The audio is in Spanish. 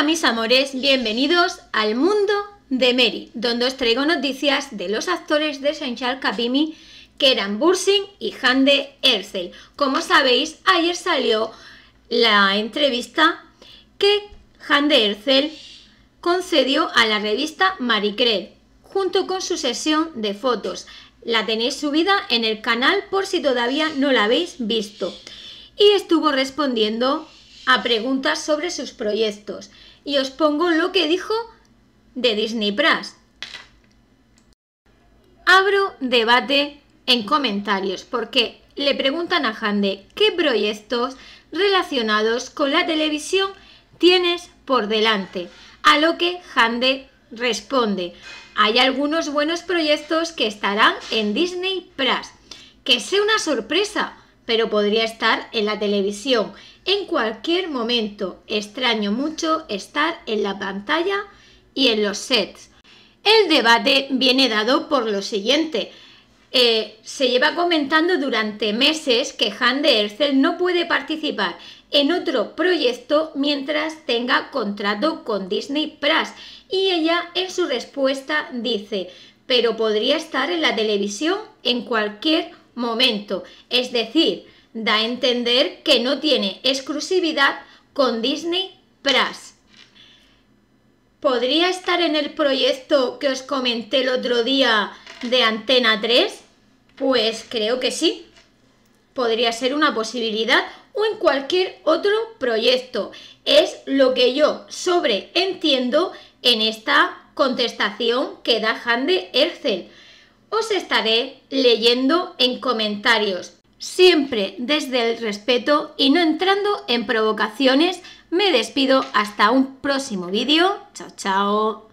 Hola mis amores, bienvenidos al mundo de Mary, donde os traigo noticias de los actores de Charles Kabimi, que eran Bursing y Hande Erzel. Como sabéis, ayer salió la entrevista que Hande Erzel concedió a la revista Maricred, junto con su sesión de fotos. La tenéis subida en el canal por si todavía no la habéis visto. Y estuvo respondiendo a preguntas sobre sus proyectos y os pongo lo que dijo de Disney Plus. Abro debate en comentarios porque le preguntan a Hande qué proyectos relacionados con la televisión tienes por delante, a lo que Hande responde, hay algunos buenos proyectos que estarán en Disney Plus, que sea una sorpresa, pero podría estar en la televisión en cualquier momento. Extraño mucho estar en la pantalla y en los sets. El debate viene dado por lo siguiente. Eh, se lleva comentando durante meses que Han de Ercel no puede participar en otro proyecto mientras tenga contrato con Disney Plus. Y ella en su respuesta dice, pero podría estar en la televisión en cualquier momento. Es decir, da a entender que no tiene exclusividad con Disney Plus. ¿Podría estar en el proyecto que os comenté el otro día de Antena 3? Pues creo que sí. Podría ser una posibilidad o en cualquier otro proyecto. Es lo que yo sobreentiendo en esta contestación que da Hande Ercel. Os estaré leyendo en comentarios siempre desde el respeto y no entrando en provocaciones. Me despido hasta un próximo vídeo. Chao, chao.